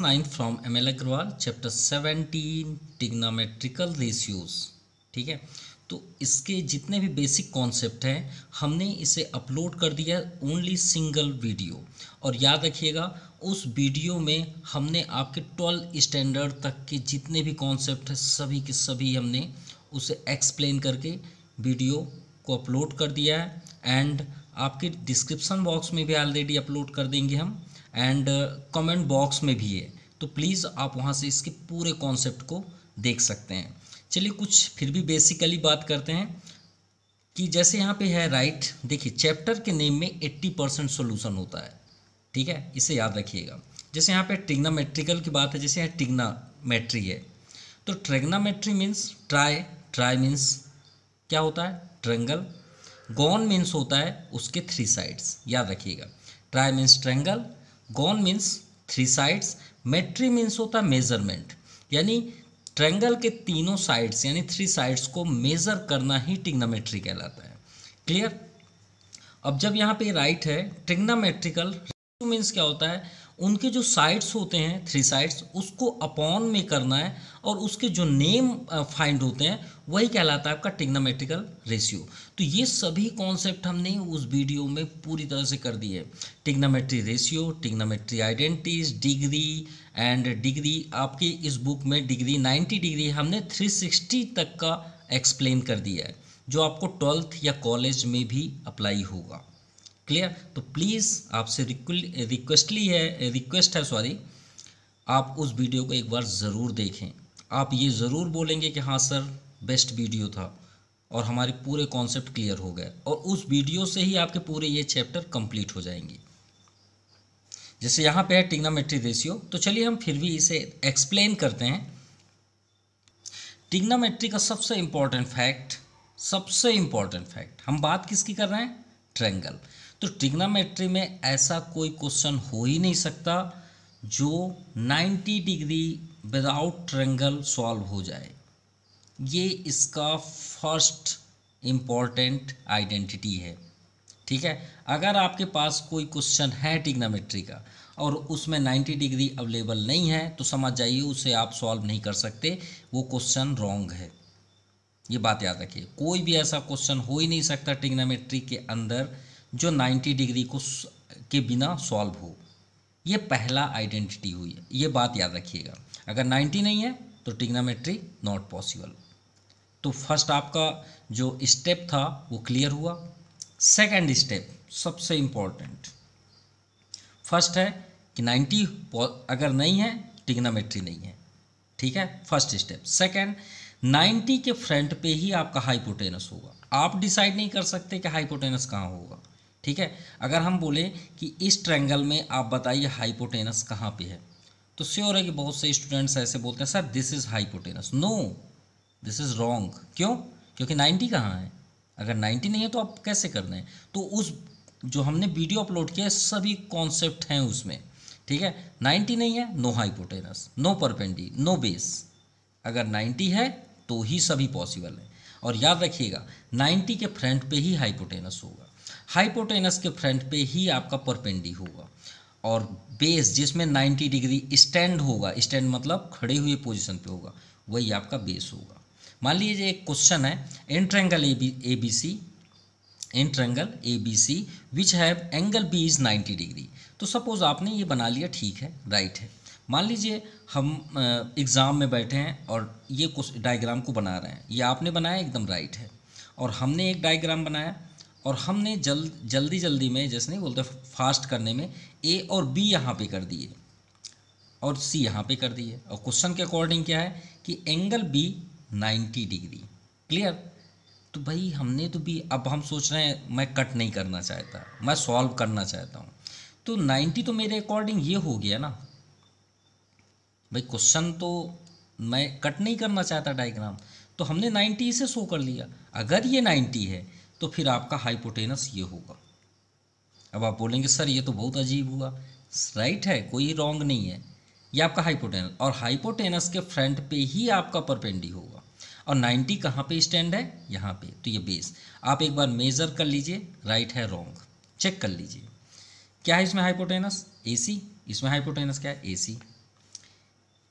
Nine from M L Agarwal chapter seventeen trigonometrical ratios ठीक है तो इसके जितने भी बेसिक कॉन्सेप्ट हैं हमने इसे अपलोड कर दिया ओनली सिंगल वीडियो और याद रखिएगा उस वीडियो में हमने आपके ट्वेल्थ स्टैंडर्ड तक के जितने भी कॉन्सेप्ट हैं सभी के सभी हमने उसे एक्सप्लेन करके वीडियो को अपलोड कर दिया है एंड आपके डिस्क्रिप्सन बॉक्स में भी ऑलरेडी अपलोड कर देंगे हम एंड कमेंट बॉक्स में भी है तो प्लीज़ आप वहाँ से इसके पूरे कॉन्सेप्ट को देख सकते हैं चलिए कुछ फिर भी बेसिकली बात करते हैं कि जैसे यहाँ पे है राइट देखिए चैप्टर के नेम में 80 परसेंट सोल्यूशन होता है ठीक है इसे याद रखिएगा जैसे यहाँ पे ट्रिग्नामेट्रिकल की बात है जैसे यहाँ ट्रिग्नामेट्री है तो trigonometry means tri tri means क्या होता है ट्रेंगल गॉन मीन्स होता है उसके थ्री साइड्स याद रखिएगा tri means triangle gon means three sides metry means होता है मेजरमेंट यानी ट्रेंगल के तीनों साइड्स यानी थ्री साइड्स को मेज़र करना ही टिग्नामेट्री कहलाता है क्लियर अब जब यहाँ पे राइट है ट्रिग्नामेट्रिकल मीन्स क्या होता है उनके जो साइड्स होते हैं थ्री साइड्स उसको अपॉन में करना है और उसके जो नेम फाइंड होते हैं वही कहलाता है आपका टिग्नोमेट्रिकल रेशियो तो ये सभी कॉन्सेप्ट हमने उस वीडियो में पूरी तरह से कर दिए trigonometry ratio trigonometry identities degree and degree आपकी इस बुक में डिग्री 90 डिग्री हमने 360 तक का एक्सप्लेन कर दिया है जो आपको ट्वेल्थ या कॉलेज में भी अप्लाई होगा क्लियर तो प्लीज़ आपसे रिक्वेस्टली है रिक्वेस्ट है सॉरी आप उस वीडियो को एक बार ज़रूर देखें आप ये ज़रूर बोलेंगे कि हाँ सर बेस्ट वीडियो था और हमारे पूरे कॉन्सेप्ट क्लियर हो गए और उस वीडियो से ही आपके पूरे ये चैप्टर कंप्लीट हो जाएंगे जैसे यहाँ पे है टिग्नामेट्री रेशियो तो चलिए हम फिर भी इसे एक्सप्लेन करते हैं टिग्नामेट्री का सबसे इम्पॉर्टेंट फैक्ट सबसे इम्पॉर्टेंट फैक्ट हम बात किसकी कर रहे हैं ट्रेंगल तो टिग्नामेट्री में ऐसा कोई क्वेश्चन हो ही नहीं सकता जो 90 डिग्री विदाउट ट्रेंगल सॉल्व हो जाए ये इसका फर्स्ट इम्पॉर्टेंट आइडेंटिटी है ठीक है अगर आपके पास कोई क्वेश्चन है टिग्नामेट्री का और उसमें 90 डिग्री अवेलेबल नहीं है तो समझ जाइए उसे आप सॉल्व नहीं कर सकते वो क्वेश्चन रॉन्ग है ये बात याद रखिए कोई भी ऐसा क्वेश्चन हो ही नहीं सकता टिग्नामेट्री के अंदर जो 90 डिग्री को के बिना सॉल्व हो ये पहला आइडेंटिटी हुई है ये बात याद रखिएगा अगर नाइन्टी नहीं है तो टिग्नामेट्री नॉट पॉसिबल तो फर्स्ट आपका जो स्टेप था वो क्लियर हुआ सेकंड स्टेप सबसे इम्पॉर्टेंट फर्स्ट है कि 90 अगर नहीं है टिग्नामेट्री नहीं है ठीक है फर्स्ट स्टेप सेकंड 90 के फ्रंट पे ही आपका हाइपोटेनस होगा आप डिसाइड नहीं कर सकते कि हाइपोटेनस कहाँ होगा ठीक है अगर हम बोले कि इस ट्रैंगल में आप बताइए हाइपोटेनस कहाँ पे है तो श्योर है कि बहुत से स्टूडेंट्स ऐसे बोलते हैं sir this is hypotenuse no this is wrong क्यों क्योंकि नाइन्टी कहाँ है अगर नाइन्टी नहीं है तो आप कैसे कर रहे हैं तो उस जो हमने वीडियो अपलोड किया सभी कॉन्सेप्ट हैं उसमें ठीक है नाइन्टी नहीं है no hypotenuse no perpendicular no base अगर नाइन्टी है तो ही सभी पॉसिबल है और याद रखिएगा नाइन्टी के फ्रंट पे ही हाइपोटेनस होगा हाइपोटेनस के फ्रंट पे ही आपका परपेंडी होगा और बेस जिसमें नाइन्टी डिग्री स्टैंड होगा स्टैंड मतलब खड़े हुए पोजिशन पर होगा वही आपका बेस होगा मान लीजिए एक क्वेश्चन है in triangle A B A B C in triangle A B C which have angle B is 90 degree तो सपोज़ आपने ये बना लिया ठीक है राइट है मान लीजिए हम एग्ज़ाम में बैठे हैं और ये कुछ डायग्राम को बना रहे हैं ये आपने बनाया एकदम राइट है और हमने एक डायग्राम बनाया और हमने जल्द जल्दी जल्दी में जैसे नहीं बोलते फास्ट करने में ए और बी यहाँ पे कर दिए और सी यहाँ पे कर दिए और क्वेश्चन के अकॉर्डिंग क्या है कि angle B ninety degree clear तो भाई हमने तो भी अब हम सोच रहे हैं मैं कट नहीं करना चाहता मैं सॉल्व करना चाहता हूँ तो नाइन्टी तो मेरे अकॉर्डिंग ये हो गया ना भाई क्वेश्चन तो मैं कट नहीं करना चाहता डायग्राम तो हमने नाइन्टी इसे शो कर लिया अगर ये नाइन्टी है तो फिर आपका हाइपोटेनस ये होगा अब आप बोलेंगे सर ये तो बहुत अजीब हुआ राइट है कोई रॉन्ग नहीं है ये आपका हाइपोटेनस और हाइपोटेनस के फ्रंट पे ही आपका परपेंडी होगा और 90 कहाँ पे स्टैंड है यहाँ पे तो ये बेस आप एक बार मेज़र कर लीजिए राइट है रॉन्ग चेक कर लीजिए क्या है इसमें हाइपोटेनस ए सी इसमें हाइपोटेनस क्या है ए सी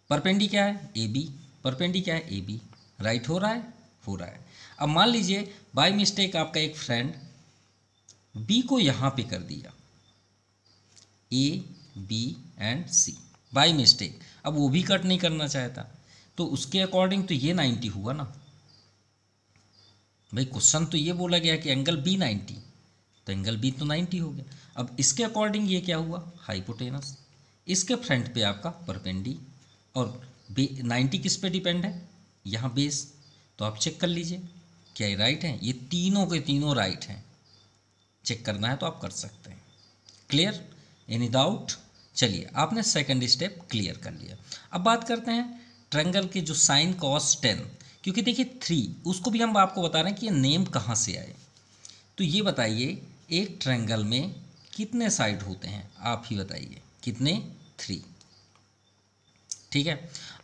परपेंडी क्या है ए बी परपेंडी क्या है ए बी राइट हो रहा है हो रहा है अब मान लीजिए बाय मिस्टेक आपका एक फ्रेंड बी को यहाँ पे कर दिया A B and C by mistake अब वो भी कट नहीं करना चाहता तो उसके अकॉर्डिंग तो ये नाइन्टी हुआ ना भाई क्वेश्चन तो ये बोला गया कि एंगल बी नाइन्टी तो एंगल बी तो नाइन्टी हो गया अब इसके अकॉर्डिंग ये क्या हुआ हाइपोटेनस इसके फ्रंट पे आपका परपेंडी और बे नाइन्टी किस पे डिपेंड है यहाँ बेस तो आप चेक कर लीजिए क्या ये राइट हैं ये तीनों के तीनों राइट हैं चेक करना है तो आप कर सकते हैं क्लियर एनी डाउट चलिए आपने सेकंड स्टेप क्लियर कर लिया अब बात करते हैं ट्रेंगल के जो साइन कॉस टेन क्योंकि देखिए थ्री उसको भी हम आपको बता रहे हैं कि ये नेम कहाँ से आए तो ये बताइए एक ट्रेंगल में कितने साइड होते हैं आप ही बताइए कितने थ्री ठीक है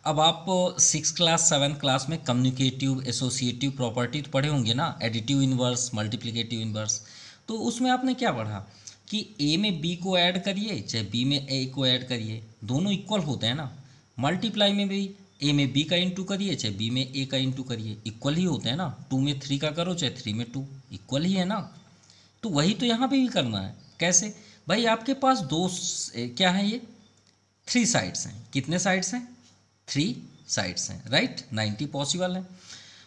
अब आप सिक्स क्लास सेवन क्लास में कम्युनिकेटिव एसोसिएटिव प्रॉपर्टी तो पढ़े होंगे ना एडिटिव इन्वर्स मल्टीप्लीकेटिव इन्वर्स तो उसमें आपने क्या पढ़ा कि ए में बी को ऐड करिए चाहे बी में ए को ऐड करिए दोनों इक्वल होते हैं ना मल्टीप्लाई में भी ए में बी का इंटू करिए चाहे बी में ए का इंटू करिए इक्वल ही होते हैं ना टू में थ्री का करो चाहे थ्री में टू इक्वल ही है ना तो वही तो यहाँ पे भी करना है कैसे भाई आपके पास दो क्या है ये थ्री साइड्स हैं कितने साइड्स हैं थ्री साइड्स हैं राइट नाइन्टी पॉसिबल है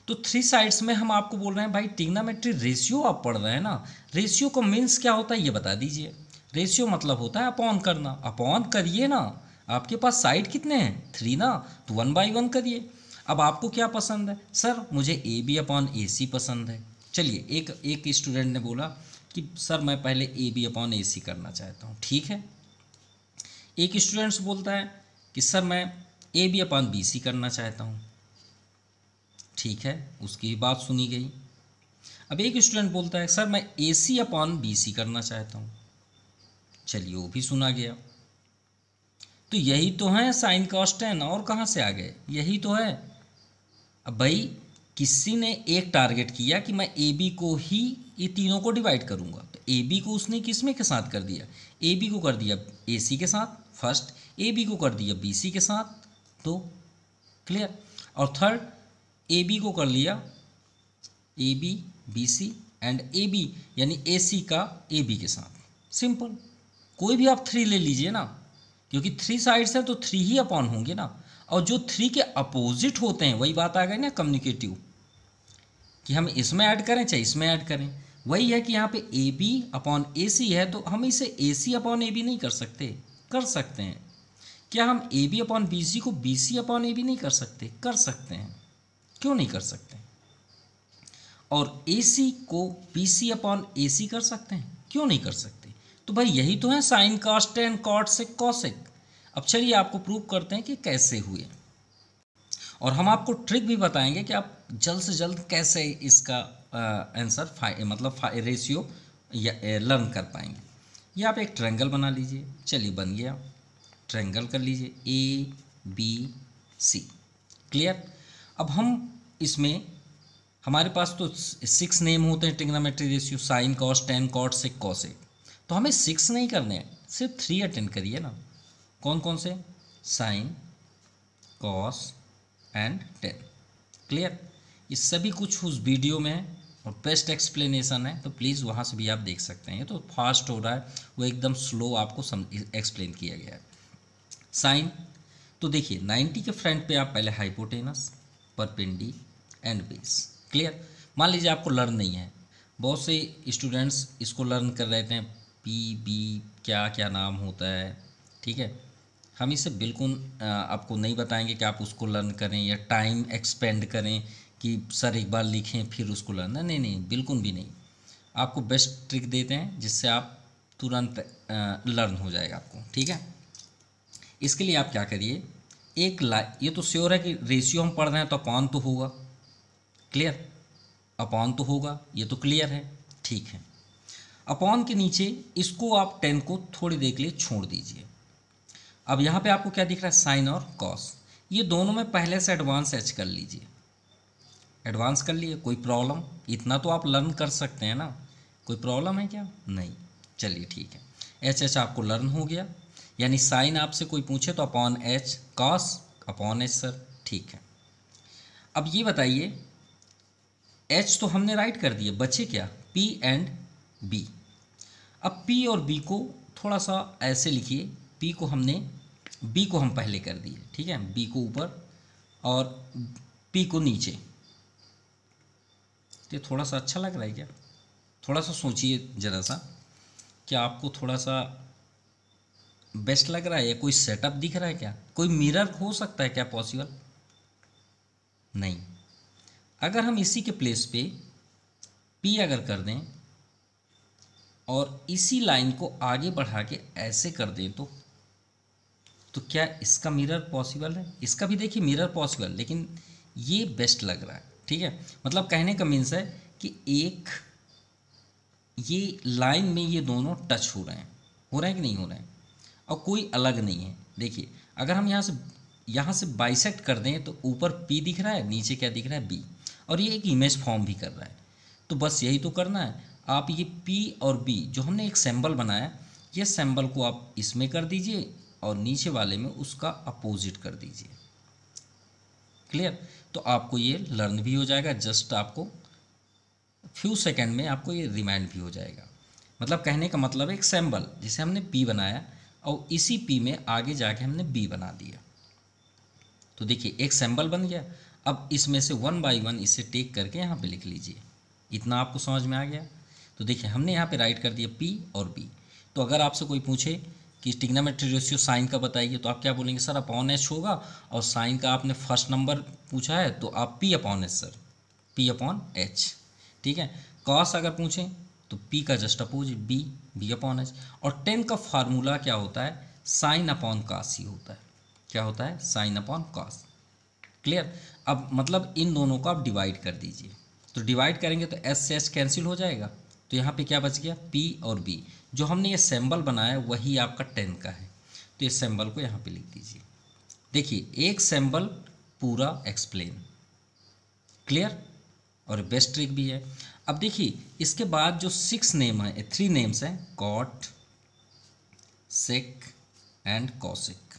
तो थ्री साइड्स में हम आपको बोल रहे हैं भाई टिग्नामेट्री रेशियो आप पढ़ रहे हैं ना रेशियो का मीन्स क्या होता है ये बता दीजिए रेशियो मतलब होता है अपॉन करना अपॉन करिए ना आपके पास साइड कितने हैं थ्री ना तो वन बाई वन करिए अब आपको क्या पसंद है सर मुझे ए बी अपॉन ए सी पसंद है चलिए एक एक स्टूडेंट ने बोला कि सर मैं पहले ए बी अपॉन ए सी करना चाहता हूँ ठीक है एक स्टूडेंट्स बोलता है कि सर मैं A B upon B C करना चाहता हूँ ठीक है उसकी बात सुनी गई अब एक स्टूडेंट बोलता है सर मैं ए सी अपॉन बी सी करना चाहता हूँ चलिए वो भी सुना गया तो यही तो है साइन कॉस्ट टेन और कहाँ से आ गए यही तो है अब भाई किसी ने एक टारगेट किया कि मैं ए बी को ही ये तीनों को डिवाइड करूँगा तो ए बी को उसने किस में के साथ कर दिया ए बी को कर दिया ए सी के साथ फर्स्ट ए बी को कर दिया बी सी के साथ दो तो क्लियर और थर्ड ए बी को कर लिया A B B C and A B यानी ए सी का ए बी के साथ सिंपल कोई भी आप थ्री ले लीजिए ना क्योंकि थ्री साइड्स हैं तो थ्री ही अपॉन होंगे ना और जो थ्री के अपोजिट होते हैं वही बात आ गई ना कम्युनिकेटिव कि हम इसमें ऐड करें चाहे इसमें ऐड करें वही है कि यहाँ पे ए बी अपॉन ए सी है तो हम इसे ए सी अपॉन ए बी नहीं कर सकते कर सकते हैं क्या हम A B upon B C को B C upon A B नहीं कर सकते कर सकते हैं क्यों नहीं कर सकते और ए सी को पी सी अपॉन ए सी कर सकते हैं क्यों नहीं कर सकते तो भाई यही तो है sine cos and cot sec cosec अब चलिए आपको प्रूव करते हैं कि कैसे हुए और हम आपको ट्रिक भी बताएंगे कि आप जल्द से जल्द कैसे इसका आंसर फाइ मतलब रेशियो या लर्न कर पाएंगे या आप एक ट्रैंगल बना लीजिए चलिए बन गया ट्रेंगल कर लीजिए ए बी सी क्लियर अब हम इसमें हमारे पास तो सिक्स नेम होते हैं trigonometry ratio sine cos tan cot sec एक तो हमें सिक्स नहीं करने हैं सिर्फ थ्री अटेंड करिए ना कौन कौन से sine cos and tan clear ये सभी कुछ उस वीडियो में है और बेस्ट एक्सप्लेनेशन है तो प्लीज़ वहाँ से भी आप देख सकते हैं तो फास्ट हो रहा है वो एकदम स्लो आपको एक्सप्लेन किया गया है साइन तो देखिए 90 के फ्रंट पे आप पहले hypotenuse perpendicular and base clear मान लीजिए आपको लर्न नहीं है बहुत से स्टूडेंट्स इसको लर्न कर रहे थे पी बी क्या क्या नाम होता है ठीक है हम इसे बिल्कुल आपको नहीं बताएंगे कि आप उसको लर्न करें या टाइम एक्सपेंड करें कि सर एक बार लिखें फिर उसको लर्न नहीं नहीं बिल्कुल भी नहीं आपको बेस्ट ट्रिक देते हैं जिससे आप तुरंत लर्न हो जाएगा आपको ठीक है इसके लिए आप क्या करिए एक ला ये तो श्योर है कि रेशियो हम पढ़ रहे हैं तो कौन तो होगा क्लियर अपॉन तो होगा ये तो क्लियर है ठीक है अपॉन के नीचे इसको आप टेन को थोड़ी देर के लिए छोड़ दीजिए अब यहाँ पे आपको क्या दिख रहा है साइन और कॉस ये दोनों में पहले से एडवांस एच कर लीजिए एडवांस कर लिए कोई प्रॉब्लम इतना तो आप लर्न कर सकते हैं ना कोई प्रॉब्लम है क्या नहीं चलिए ठीक है एच एच आपको लर्न हो गया यानी साइन आपसे कोई पूछे तो upon H cos upon H sir ठीक है अब ये बताइए एच तो हमने राइट कर दिए बचे क्या पी एंड बी अब पी और बी को थोड़ा सा ऐसे लिखिए पी को हमने बी को हम पहले कर दिए ठीक है बी को ऊपर और पी को नीचे तो थोड़ा सा अच्छा लग रहा है क्या थोड़ा सा सोचिए ज़रा सा क्या आपको थोड़ा सा बेस्ट लग रहा है या कोई सेटअप दिख रहा है क्या कोई मिरर हो सकता है क्या पॉसिबल नहीं अगर हम इसी के प्लेस पे पी अगर कर दें और इसी लाइन को आगे बढ़ा के ऐसे कर दें तो तो क्या इसका मिरर पॉसिबल है इसका भी देखिए मिरर पॉसिबल लेकिन ये बेस्ट लग रहा है ठीक है मतलब कहने का मीन्स है कि एक ये लाइन में ये दोनों टच हो रहे हैं हो रहे हैं कि नहीं हो रहे हैं और कोई अलग नहीं है देखिए अगर हम यहाँ से यहाँ से बाइसेक्ट कर दें तो ऊपर पी दिख रहा है नीचे क्या दिख रहा है बी और ये एक इमेज फॉर्म भी कर रहा है तो बस यही तो करना है आप ये पी और बी जो हमने एक सैम्बल बनाया ये सैम्बल को आप इसमें कर दीजिए और नीचे वाले में उसका अपोजिट कर दीजिए क्लियर तो आपको ये लर्न भी हो जाएगा जस्ट आपको फ्यू सेकेंड में आपको ये रिमाइंड भी हो जाएगा मतलब कहने का मतलब एक सैम्बल जिसे हमने पी बनाया और इसी पी में आगे जाके हमने बी बना दिया तो देखिए एक सैम्बल बन गया अब इसमें से वन बाई वन इसे टेक करके यहाँ पे लिख लीजिए इतना आपको समझ में आ गया तो देखिए हमने यहाँ पे राइट कर दिया पी और बी तो अगर आपसे कोई पूछे कि टिग्नामेट्री रेशियो साइन का बताइए तो आप क्या बोलेंगे सर अपॉन एच होगा और साइन का आपने फर्स्ट नंबर पूछा है तो आप P upon H sir P upon H ठीक है कॉस अगर पूछें तो पी का just opposite B B upon H और टेन का फार्मूला क्या होता है साइन अपॉन कास ही होता है क्या होता है साइन अपॉन कॉस क्लियर अब मतलब इन दोनों को आप डिवाइड कर दीजिए तो डिवाइड करेंगे तो एस से एस कैंसिल हो जाएगा तो यहाँ पे क्या बच गया पी और बी जो हमने ये सैम्बल बनाया वही आपका टेन का है तो ये सैम्बल को यहाँ पे लिख दीजिए देखिए एक सैम्बल पूरा एक्सप्लेन क्लियर और बेस्ट ट्रिक भी है अब देखिए इसके बाद जो सिक्स नेम है थ्री नेम्स हैं कॉट सेक एंड कॉसिक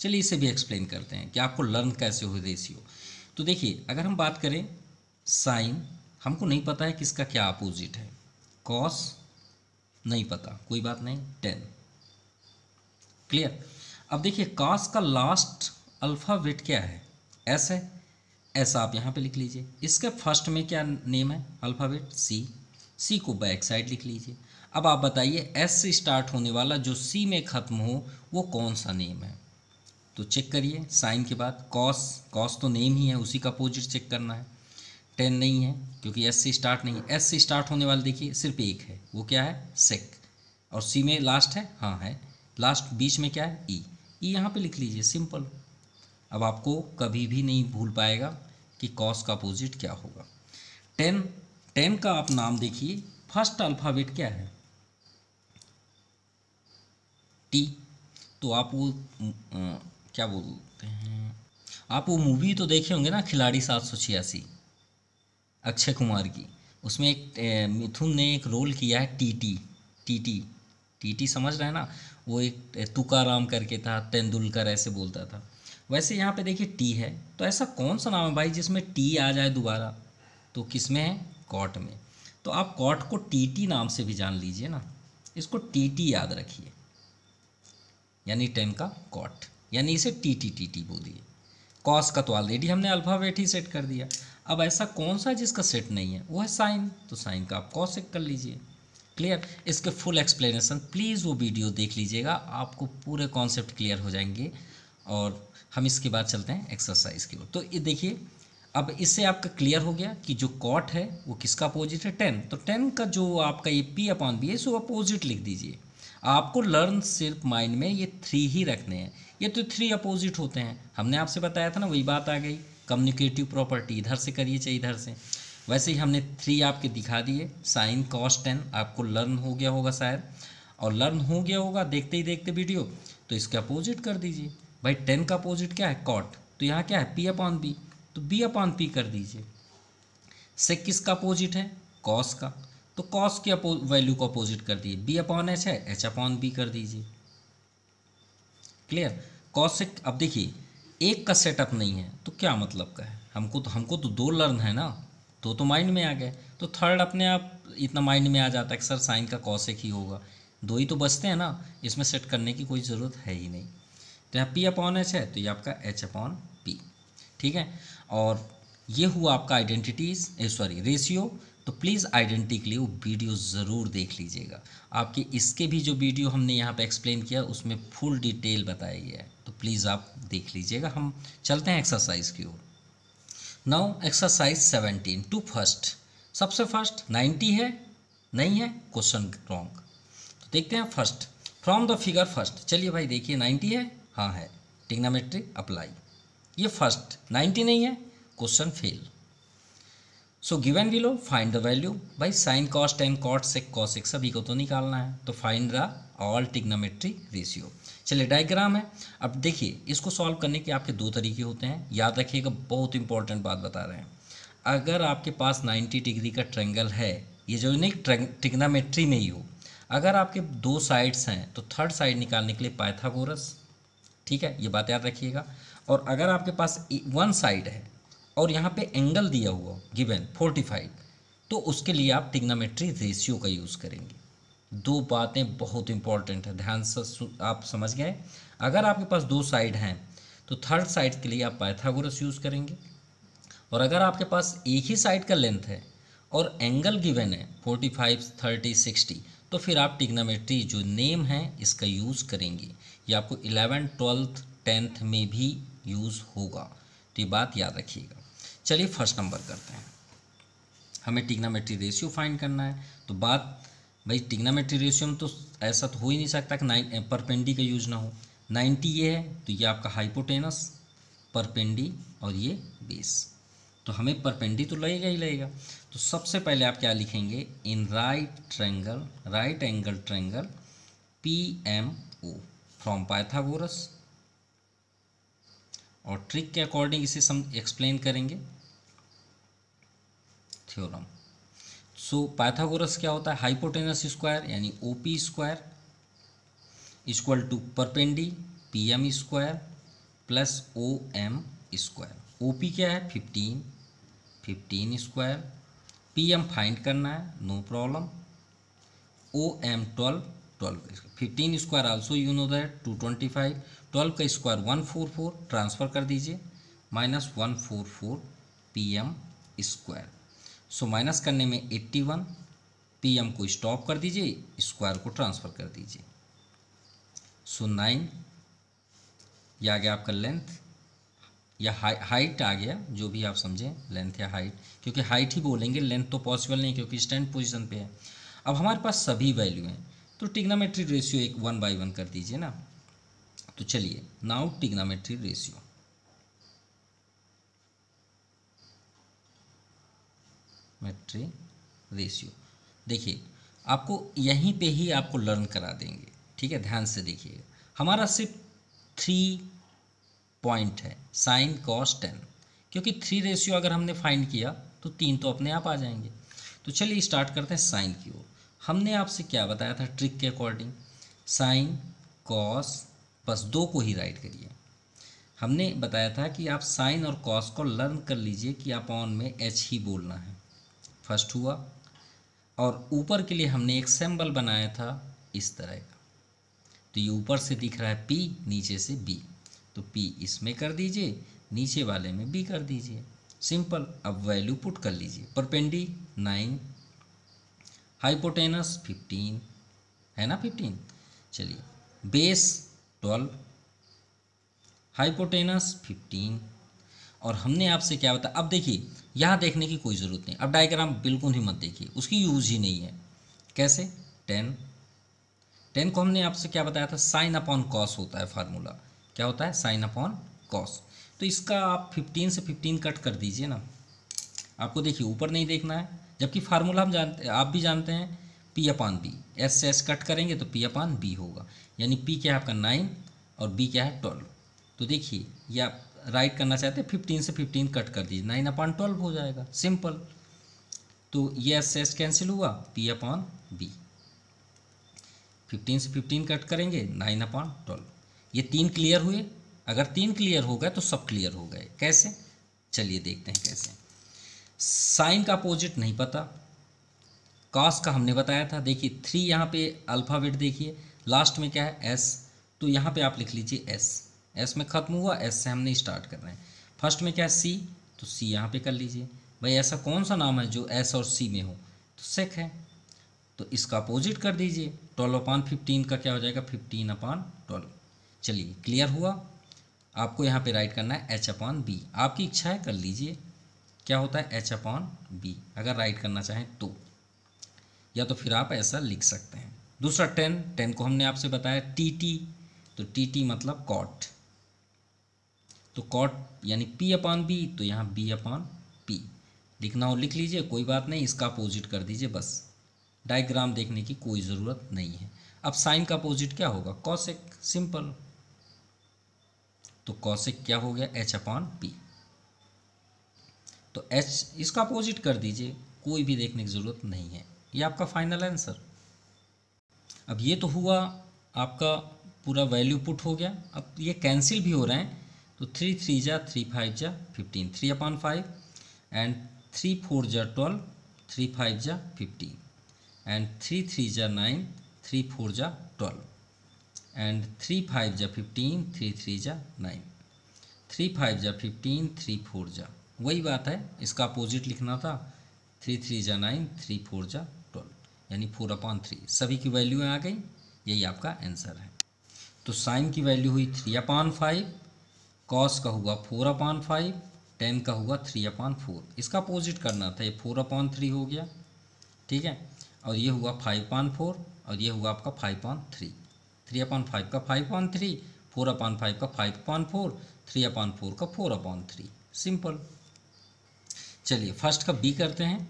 चलिए इसे भी एक्सप्लेन करते हैं कि आपको लर्न कैसे हो रेशियो तो देखिए अगर हम बात करें साइन हमको नहीं पता है किसका क्या अपोजिट है कॉस नहीं पता कोई बात नहीं टेन क्लियर अब देखिए कॉस का लास्ट अल्फ़ावेट क्या है एस है एस आप यहाँ पे लिख लीजिए इसके फर्स्ट में क्या नेम है अल्फ़ावेट सी सी को बैक साइड लिख लीजिए अब आप बताइए एस से स्टार्ट होने वाला जो सी में ख़त्म हो वो कौन सा नेम है तो चेक करिए साइन के बाद कॉस कॉस तो नेम ही है उसी का अपोजिट चेक करना है टेन नहीं है क्योंकि एस से स्टार्ट नहीं है एस से स्टार्ट होने वाला देखिए सिर्फ एक है वो क्या है सेक और सी में लास्ट है हाँ है लास्ट बीच में क्या है ई e। ई e यहाँ पे लिख लीजिए सिंपल अब आपको कभी भी नहीं भूल पाएगा कि कॉस का अपोजिट क्या होगा टेन टेन का आप नाम देखिए फर्स्ट अल्फ़ाबेट क्या है टी तो आप वो क्या बोलते हैं आप वो मूवी तो देखे होंगे ना खिलाड़ी सात सौ छियासी अक्षय कुमार की उसमें एक मिथुन ने एक रोल किया है टीटी टीटी टीटी समझ रहे हैं ना वो एक तुकाराम करके था तेंदुलकर ऐसे बोलता था वैसे यहाँ पे देखिए टी है तो ऐसा कौन सा नाम है भाई जिसमें टी आ जाए दोबारा तो किस में है कॉट में तो आप कॉट को टी टी नाम से भी जान लीजिए ना इसको टी टी याद रखिए यानी टेन का कॉट यानी इसे टी टी टी टी बोलिए कॉस का तो ऑलरेडी हमने अल्फ़ावेट ही सेट कर दिया अब ऐसा कौन सा जिसका सेट नहीं है वो है साइन तो साइन का आप कॉस सेट कर लीजिए क्लियर इसके फुल एक्सप्लेनेशन प्लीज़ वो वीडियो देख लीजिएगा आपको पूरे कॉन्सेप्ट क्लियर हो जाएंगे और हम इसके बाद चलते हैं एक्सरसाइज की ओर तो ये देखिए अब इससे आपका क्लियर हो गया कि जो कॉट है वो किसका अपोजिट है टेन तो टेन का जो आपका ये पी अपॉन बी है इसको अपोजिट लिख दीजिए आपको लर्न सिर्फ माइंड में ये थ्री ही रखने हैं ये तो थ्री अपोजिट होते हैं हमने आपसे बताया था ना वही बात आ गई कम्युनिकेटिव प्रॉपर्टी इधर से करिए चाहे इधर से वैसे ही हमने थ्री आपके दिखा दिए साइन कॉस टेन आपको लर्न हो गया होगा शायद और लर्न हो गया होगा देखते ही देखते वीडियो तो इसके अपोजिट कर दीजिए भाई टेन का अपोजिट क्या है कॉट तो यहाँ क्या है पी अपॉन बी तो बी अपॉन पी कर दीजिए सेक किसका अपोजिट है कॉस का तो कॉस के वैल्यू को अपोजिट कर दीजिए बी अपॉन एच है एच अपॉन बी कर दीजिए क्लियर कौशिक अब देखिए एक का सेटअप नहीं है तो क्या मतलब का है हमको तो हमको तो दो लर्न है ना दो तो माइंड में आ गए तो थर्ड अपने आप इतना माइंड में आ जाता है कि सर साइन का कौशिक ही होगा दो ही तो बचते हैं ना इसमें सेट करने की कोई ज़रूरत है ही नहीं तो यहाँ पी अपॉन एच है तो ये आपका एच अपॉन पी ठीक है और ये हुआ आपका आइडेंटिटीज़ सॉरी रेशियो तो प्लीज़ आइडेंटिकली वो वीडियो ज़रूर देख लीजिएगा आपके इसके भी जो वीडियो हमने यहाँ पे एक्सप्लेन किया उसमें फुल डिटेल बताया गया है तो प्लीज़ आप देख लीजिएगा हम चलते हैं एक्सरसाइज की ओर now exercise seventeen two first सबसे फर्स्ट नाइन्टी है नहीं है क्वेश्चन रॉन्ग तो देखते हैं first from the figure first चलिए भाई देखिए नाइन्टी है हाँ है टिग्नामेट्रिक अप्लाई ये फर्स्ट नाइन्टी नहीं है क्वेश्चन फेल सो गिवन लो फाइंड द वैल्यू भाई sine cos tan cot sec cosec सभी को तो निकालना है तो find the all trigonometry ratio चलिए डायग्राम है अब देखिए इसको सॉल्व करने के आपके दो तरीके होते हैं याद रखिएगा बहुत इंपॉर्टेंट बात बता रहे हैं अगर आपके पास 90 डिग्री का ट्रेंगल है ये जो नहीं टिग्नामेट्री में ही हो अगर आपके दो साइड्स हैं तो थर्ड साइड निकालने के लिए पाइथागोरस ठीक है ये बात याद रखिएगा और अगर आपके पास वन साइड है और यहाँ पे एंगल दिया हुआ गिवन फोर्टी फाइव तो उसके लिए आप टिग्नामेट्री रेशियो का यूज़ करेंगे दो बातें बहुत इंपॉर्टेंट है ध्यान से आप समझ गए अगर आपके पास दो साइड हैं तो थर्ड साइड के लिए आप पाइथागोरस यूज़ करेंगे और अगर आपके पास एक ही साइड का लेंथ है और एंगल गिवन है फोर्टी फाइव थर्टी सिक्सटी तो फिर आप टिग्नामेट्री जो नेम है इसका यूज़ करेंगे ये आपको इलेवेंथ ट्वेल्थ टेंथ में भी यूज़ होगा तो ये बात याद रखिएगा चलिए फर्स्ट नंबर करते हैं हमें टिग्नामेट्री रेशियो फाइंड करना है तो बात भाई टिग्नामेट्री रेशियो में तो ऐसा तो हो ही नहीं सकता कि नाइन परपेंडी का यूज ना हो नाइन्टी ये है तो ये आपका हाइपोटेनस परपेंडी और ये बेस तो हमें परपेंडी तो लगेगा ही लगेगा तो सबसे पहले आप क्या लिखेंगे in right triangle right angle triangle P M O from Pythagoras और ट्रिक के अकॉर्डिंग इसे सम एक्सप्लेन करेंगे थ्योरम सो पाइथागोरस क्या होता है हाइपोटेनस स्क्वायर यानी O P square equal to perpendicular P M square plus O M square O P क्या है fifteen fifteen square P M find करना है no problem O M twelve twelve fifteen square also you know that to twenty five twelve का square one four four transfer कर दीजिए minus one four four P M square so minus करने में eighty one P M को stop कर दीजिए square को transfer कर दीजिए सो नाइन ये आ गया आपका लेंथ या हाइ हाइट आ गया जो भी आप समझें लेंथ या हाइट क्योंकि हाइट ही बोलेंगे लेंथ तो पॉसिबल नहीं क्योंकि स्टैंड पोजीशन पे है अब हमारे पास सभी वैल्यू हैं तो टिग्नामेट्री रेशियो एक वन बाई वन कर दीजिए ना तो चलिए now trigonometry ratio metry ratio देखिए आपको यहीं पे ही आपको लर्न करा देंगे ठीक है ध्यान से देखिए हमारा सिर्फ थ्री पॉइंट है साइन कॉस टेन क्योंकि थ्री रेशियो अगर हमने फाइंड किया तो तीन तो अपने आप आ जाएंगे तो चलिए स्टार्ट करते हैं साइन की ओर हमने आपसे क्या बताया था ट्रिक के अकॉर्डिंग साइन कॉस बस दो को ही राइट करिए हमने बताया था कि आप साइन और कॉस को लर्न कर लीजिए कि आप ऑन में एच ही बोलना है फर्स्ट हुआ और ऊपर के लिए हमने एक सैम्बल बनाया था इस तरह का तो ये ऊपर से दिख रहा है पी नीचे से बी तो पी इसमें कर दीजिए नीचे वाले में बी कर दीजिए सिंपल अब वैल्यू पुट कर लीजिए परपेंडी नाइन हाइपोटेनस फिफ्टीन है ना फिफ्टीन चलिए बेस ट्वेल्व हाइपोटेनस फिफ्टीन और हमने आपसे क्या बताया अब देखिए यहाँ देखने की कोई ज़रूरत नहीं अब डायग्राम बिल्कुल ही मत देखिए उसकी यूज ही नहीं है कैसे टेन टेन को हमने आपसे क्या बताया था साइन अपॉन कॉस होता है फार्मूला क्या होता है साइन अपॉन कॉस तो इसका आप फिफ्टीन से फिफ्टीन कट कर दीजिए ना आपको देखिए ऊपर नहीं देखना है जबकि फार्मूला हम जानते आप भी जानते हैं पी अपान बी एस से एस कट करेंगे तो पी अपान बी होगा यानी पी क्या है आपका नाइन और बी क्या है ट्वेल्व तो देखिए यह राइट करना चाहते हैं फिफ्टीन से फिफ्टीन कट कर दीजिए नाइन अपॉन ट्वेल्व हो जाएगा सिंपल तो ये एस एस कैंसिल हुआ पी अपॉन बी फिफ्टीन से फिफ्टीन कट करेंगे नाइन अपॉन ट्वेल्व ये तीन क्लियर हुए अगर तीन क्लियर हो गए तो सब क्लियर हो गए कैसे चलिए देखते हैं कैसे साइन का अपोजिट नहीं पता कॉस का हमने बताया था देखिए थ्री यहाँ पे अल्फ़ाबेट देखिए लास्ट में क्या है एस तो यहाँ पे आप लिख लीजिए एस एस में ख़त्म हुआ एस से हम नहीं स्टार्ट कर रहे हैं फर्स्ट में क्या है सी तो सी यहाँ पे कर लीजिए भाई ऐसा कौन सा नाम है जो एस और सी में हो तो सेक है तो इसका अपोजिट कर दीजिए ट्वेल्व अपान फिफ्टीन का क्या हो जाएगा फिफ्टीन अपान ट्वेल्व चलिए क्लियर हुआ आपको यहाँ पे राइट करना है एच अपान बी आपकी इच्छा है कर लीजिए क्या होता है एच अपान बी अगर राइट करना चाहें तो या तो फिर आप ऐसा लिख सकते हैं दूसरा टेन टेन को हमने आपसे बताया टी टी तो टी टी मतलब कॉट तो कॉट यानी पी अपान बी तो यहाँ बी अपान पी लिखना हो लिख लीजिए कोई बात नहीं इसका अपोजिट कर दीजिए बस डायग्राम देखने की कोई ज़रूरत नहीं है अब साइन का अपोजिट क्या होगा कौशिक सिंपल तो कौशिक क्या हो गया एच अपान पी तो एच इसका अपोजिट कर दीजिए कोई भी देखने की ज़रूरत नहीं है ये आपका फाइनल आंसर अब ये तो हुआ आपका पूरा वैल्यू पुट हो गया अब ये कैंसिल भी हो रहे हैं तो थ्री थ्री जा थ्री फाइव जा fifteen three upon five and three four जा ट्वेल्व थ्री फाइव जा फिफ्टीन एंड थ्री थ्री जा नाइन थ्री फोर जा ट्वेल्व एंड थ्री फाइव जा फिफ्टीन थ्री थ्री जा नाइन थ्री फाइव जा fifteen three four जा वही बात है इसका अपोजिट लिखना था थ्री थ्री जा नाइन थ्री फोर जा ट्वेल्व यानी फोर अपॉन थ्री सभी की वैल्यू आ गई यही आपका आंसर है तो साइन की वैल्यू हुई थ्री अपॉन फाइव कॉस का हुआ फोर अपान फाइव टेन का हुआ थ्री अपान फोर इसका अपोजिट करना था ये फोर अपान थ्री हो गया ठीक है और ये हुआ फाइव पान फोर और ये हुआ आपका five upon three three upon five का five upon three four upon five का five upon four three upon four का फोर अपान थ्री सिंपल चलिए फर्स्ट का बी करते हैं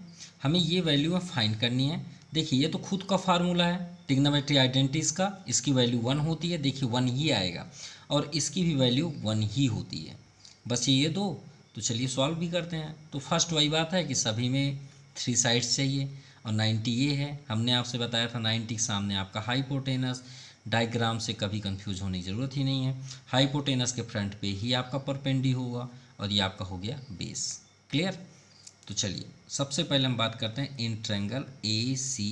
हमें ये वैल्यू है फाइंड करनी है देखिए ये तो खुद का फार्मूला है टिग्नोमेट्री आइडेंटिटीज़ का इसकी वैल्यू वन होती है देखिए वन ही आएगा और इसकी भी वैल्यू वन ही होती है बस ये दो तो चलिए सॉल्व भी करते हैं तो फर्स्ट वही बात है कि सभी में थ्री साइड्स चाहिए और नाइन्टी ये है हमने आपसे बताया था नाइन्टी के सामने आपका हाइपोटेनस डायग्राम से कभी कंफ्यूज होने की ज़रूरत ही नहीं है हाइपोटेनस के फ्रंट पे ही आपका परपेंडी होगा और ये आपका हो गया बेस क्लियर तो चलिए सबसे पहले हम बात करते हैं in triangle A C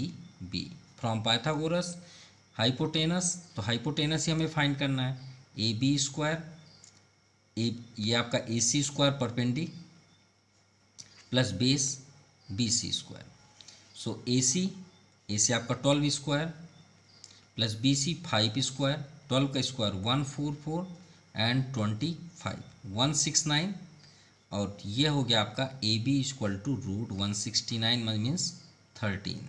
B from Pythagoras hypotenuse तो हाइपोटेनस ही हमें फाइंड करना है ए बी स्क्वायर ए ये आपका A C square perpendicular plus base B C square so A C A C आपका twelve square plus B C five square twelve का square one four four and twenty five one six nine और ये हो गया आपका A B equal to root one sixty nine means thirteen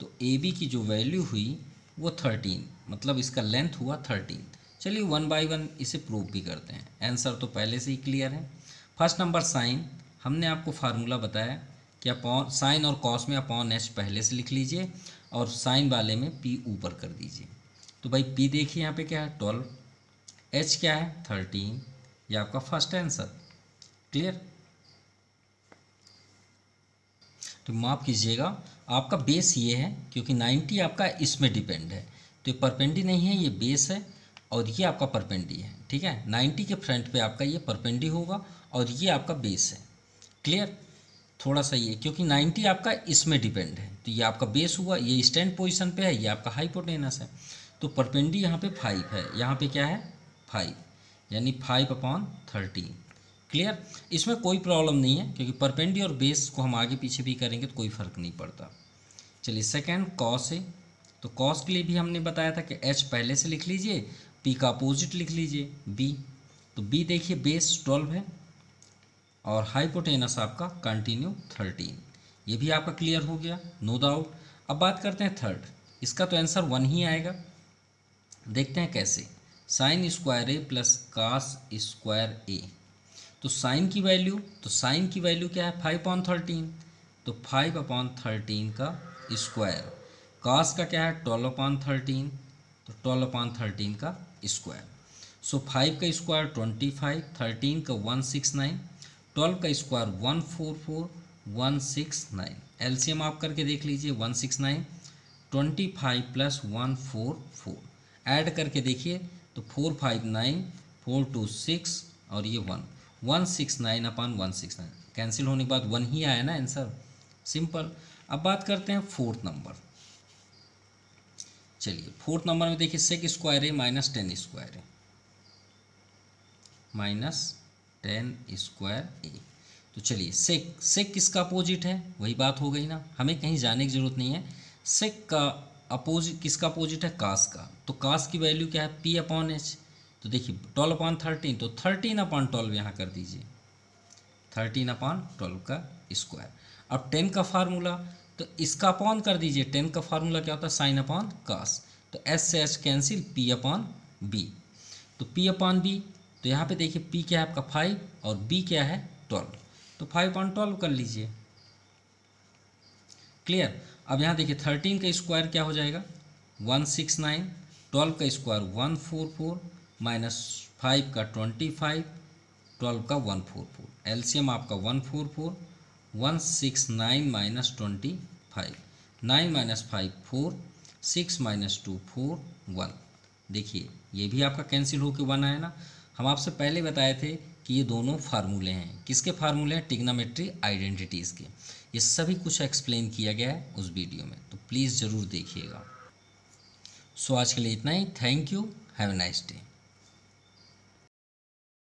तो A B की जो वैल्यू हुई वो थर्टीन मतलब इसका लेंथ हुआ थर्टीन चलिए वन बाई वन इसे प्रूव भी करते हैं आंसर तो पहले से ही क्लियर है फर्स्ट नंबर साइन हमने आपको फार्मूला बताया कि अपॉन साइन और कॉस में अपॉन एच पहले से लिख लीजिए और साइन वाले में पी ऊपर कर दीजिए तो भाई पी देखिए यहाँ पे क्या है ट्वेल्व एच क्या है थर्टीन ये आपका फर्स्ट आंसर क्लियर तो माफ़ कीजिएगा आपका बेस ये है क्योंकि नाइन्टी आपका इसमें डिपेंड है तो ये परपेंडी नहीं है ये बेस है और ये आपका परपेंडी है ठीक है 90 के फ्रंट पे आपका ये परपेंडी होगा और ये आपका बेस है क्लियर थोड़ा सा ये क्योंकि 90 आपका इसमें डिपेंड है तो ये आपका बेस हुआ ये स्टैंड पोजिशन पर है ये आपका हाइपोटेनस है तो परपेंडी यहाँ पे फाइव है यहाँ पे क्या है फाइव यानी फाइव अपॉन थर्टीन क्लियर इसमें कोई प्रॉब्लम नहीं है क्योंकि परपेंडी और बेस को हम आगे पीछे भी करेंगे तो कोई फ़र्क नहीं पड़ता चलिए सेकेंड कॉस है तो कॉस के लिए भी हमने बताया था कि एच पहले से लिख लीजिए पी का अपोजिट लिख लीजिए बी तो बी देखिए बेस ट्वेल्व है और हाइपोटेनस आपका कंटिन्यू थर्टीन ये भी आपका क्लियर हो गया नो डाउट अब बात करते हैं थर्ड इसका तो आंसर वन ही आएगा देखते हैं कैसे sine square A plus cos square A तो साइन की वैल्यू तो साइन की वैल्यू क्या है फाइव अपॉन थर्टीन तो फाइव अपॉन थर्टीन का स्क्वायर कास का क्या है ट्वेल्व अपॉन थर्टीन तो ट्वेल्व अपॉन थर्टीन का स्क्वायर सो फाइव का स्क्वायर ट्वेंटी फाइव थर्टीन का वन सिक्स नाइन ट्वेल्व का square one four four one six nine LCM आप करके देख लीजिए one six nine twenty five plus one four four add करके देखिए तो four five nine four two six और ये one one six nine upon one six nine cancel होने के बाद वन ही आया ना आंसर सिंपल अब बात करते हैं फोर्थ नंबर चलिए फोर्थ नंबर में देखिए सेक स्क्वायर है माइनस टेन स्क्वायर है माइनस टेन स्क्वायर ए तो चलिए सेक सेक किसका अपोजिट है वही बात हो गई ना हमें कहीं जाने की ज़रूरत नहीं है सेक का अपोजिट किसका अपोजिट है कास का तो कास की वैल्यू क्या है पी अपॉन एच तो देखिए ट्वेल्व अपॉन थर्टीन तो थर्टीन अपॉन ट्वेल्व यहाँ कर दीजिए थर्टीन अपॉन ट्वेल्व का स्क्वायर अब टेन का फार्मूला तो इसका अपॉन कर दीजिए टेन का फार्मूला क्या होता है साइन अपॉन कास तो एस से H cancel P upon B तो पी अपॉन बी तो यहाँ पे देखिए पी क्या है आपका फाइव और बी क्या है ट्वेल्व तो फाइव अपॉन ट्वेल्व कर लीजिए क्लियर अब यहाँ देखिए थर्टीन का स्क्वायर क्या हो जाएगा वन सिक्स नाइन ट्वेल्व का square one four four minus five का ट्वेंटी फाइव ट्वेल्व का वन फोर फोर एल्शियम आपका one four four one six nine minus twenty five nine minus five four six minus two four one देखिए ये भी आपका cancel होकर one आया ना हम आपसे पहले बताए थे कि ये दोनों फार्मूले हैं किसके फार्मूले हैं टिग्नामेट्री आइडेंटिटीज़ के ये सभी कुछ एक्सप्लेन किया गया है उस वीडियो में तो प्लीज़ ज़रूर देखिएगा सो आज के लिए इतना ही thank you have a nice day